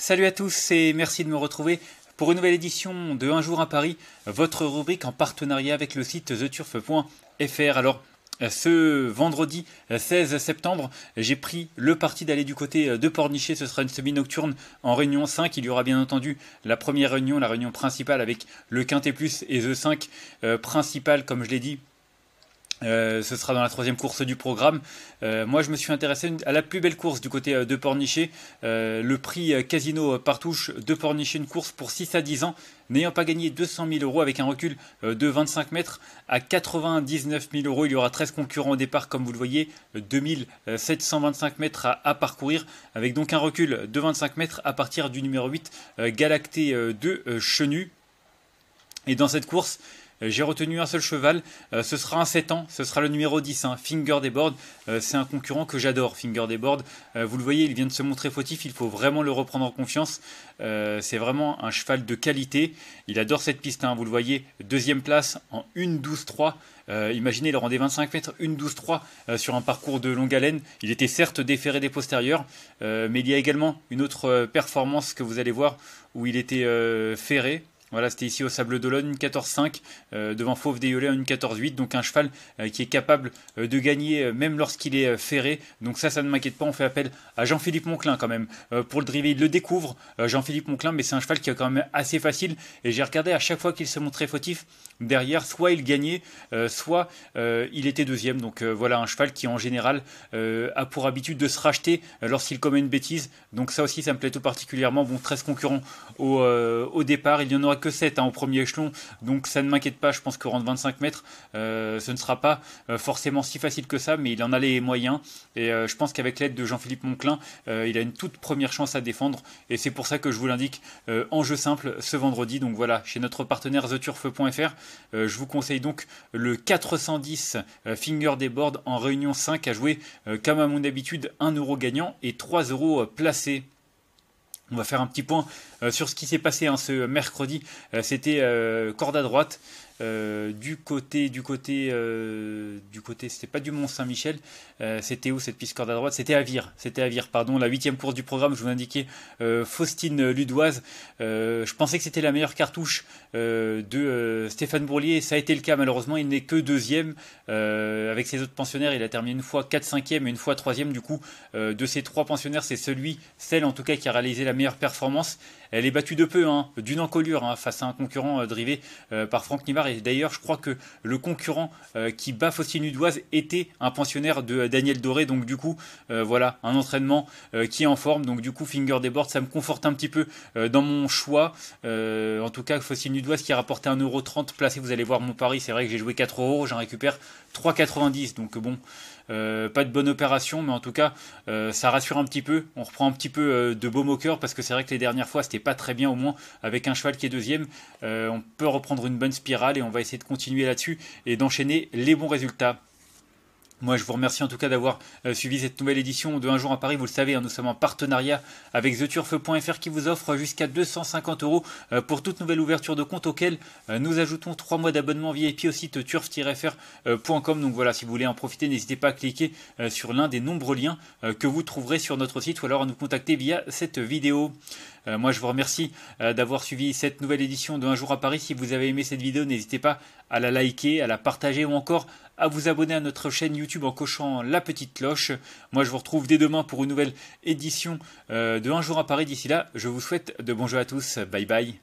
Salut à tous et merci de me retrouver pour une nouvelle édition de Un jour à Paris, votre rubrique en partenariat avec le site theturf.fr. Alors, ce vendredi 16 septembre, j'ai pris le parti d'aller du côté de Pornichet. Ce sera une semi-nocturne en réunion 5. Il y aura bien entendu la première réunion, la réunion principale avec le Quintet Plus et The 5 euh, principale principal, comme je l'ai dit, euh, ce sera dans la troisième course du programme. Euh, moi, je me suis intéressé à la plus belle course du côté euh, de Pornichet. le prix Casino Partouche de Pornichet, une course pour 6 à 10 ans, n'ayant pas gagné 200 000 euros avec un recul de 25 mètres à 99 000 euros. Il y aura 13 concurrents au départ, comme vous le voyez, 2725 mètres à, à parcourir, avec donc un recul de 25 mètres à partir du numéro 8, Galacté 2 Chenu. Et dans cette course, euh, j'ai retenu un seul cheval, euh, ce sera un 7 ans, ce sera le numéro 10, hein, Finger Finger boards euh, c'est un concurrent que j'adore, Finger des boards vous le voyez, il vient de se montrer fautif, il faut vraiment le reprendre en confiance. c'est vraiment un cheval de qualité. Il adore cette piste, hein, vous le voyez, deuxième place en 1-12-3. imaginez, le rendez 25 mètres, 1-12-3 sur un parcours de longue haleine. Il était certes déféré des postérieurs, mais il y a également une autre performance que vous allez voir où il était ferré, voilà, c'était ici au Sable d'Olonne, une 14-5, euh, devant Fauve yolais une 14-8, donc un cheval euh, qui est capable euh, de gagner même lorsqu'il est ferré. Donc ça, ça ne m'inquiète pas, on fait appel à Jean-Philippe Monclin quand même. pour le driver, il le découvre, Jean-Philippe Monclin, mais c'est un cheval qui est quand même assez facile. Et j'ai regardé à chaque fois qu'il se montrait fautif, derrière, soit il gagnait, soit il était deuxième. Donc voilà, un cheval qui en général a pour habitude de se racheter lorsqu'il commet une bêtise. Donc ça aussi, ça me plaît tout particulièrement. Bon, 13 concurrents au, au départ, il y en aura que 7 en hein, premier échelon, donc ça ne m'inquiète pas, je pense que rendre 25 mètres, euh, ce ne sera pas euh, forcément si facile que ça, mais il en a les moyens, et euh, je pense qu'avec l'aide de Jean-Philippe Monclin, il a une toute première chance à défendre, et c'est pour ça que je vous l'indique en jeu simple ce vendredi, donc voilà, chez notre partenaire theturf.fr, je vous conseille donc le 410 Finger des Boards en réunion 5 à jouer comme à mon habitude 1 euro gagnant et 3 euros placés. On va faire un petit point euh, sur ce qui s'est passé en hein, ce mercredi. Euh, c'était euh, corde à droite euh, du côté, du côté, euh, du côté, c'était pas du Mont Saint-Michel, euh, c'était où cette piste corde à droite C'était à Vire, c'était à Vire, pardon, la huitième course du programme, je vous indiquais, Faustine Ludoise. je pensais que c'était la meilleure cartouche de Stéphane Bourlier, ça a été le cas malheureusement, il n'est que deuxième avec ses autres pensionnaires, il a terminé une fois 4 5 et une fois 3 du coup, de ces trois pensionnaires, c'est celui, celle en tout cas qui a réalisé la meilleure performance. Elle est battue de peu, hein, d'une encolure hein, face à un concurrent drivé par Franck Nivard d'ailleurs, je crois que le concurrent euh, qui bat Fossil Nudoise était un pensionnaire de euh, Daniel Doré. Donc, du coup, euh, voilà, un entraînement qui est en forme. Donc, du coup, Finger des boards, ça me conforte un petit peu dans mon choix. en tout cas, Fossil Nudoise qui a rapporté 1,30€ placé. Vous allez voir mon pari. C'est vrai que j'ai joué 4€. J'en récupère 3,90€, Donc, bon. Euh, pas de bonne opération, mais en tout cas, euh, ça rassure un petit peu. On reprend un petit peu euh, de baume au cœur parce que c'est vrai que les dernières fois, c'était pas très bien, au moins avec un cheval qui est deuxième. on peut reprendre une bonne spirale et on va essayer de continuer là-dessus et d'enchaîner les bons résultats. Moi, je vous remercie en tout cas d'avoir euh, suivi cette nouvelle édition de Un jour à Paris. Vous le savez, hein, nous sommes en partenariat avec theturf.fr qui vous offre jusqu'à 250 euros euh, pour toute nouvelle ouverture de compte auquel euh, nous ajoutons 3 mois d'abonnement VIP au site turf-fr.com. Donc voilà, si vous voulez en profiter, n'hésitez pas à cliquer sur l'un des nombreux liens que vous trouverez sur notre site ou alors à nous contacter via cette vidéo. Moi, je vous remercie d'avoir suivi cette nouvelle édition de Un jour à Paris. Si vous avez aimé cette vidéo, n'hésitez pas à la liker, à la partager ou encore à vous abonner à notre chaîne YouTube en cochant la petite cloche. Moi, je vous retrouve dès demain pour une nouvelle édition euh, de Un jour à Paris. D'ici là, je vous souhaite de bons jeux à tous. Bye bye.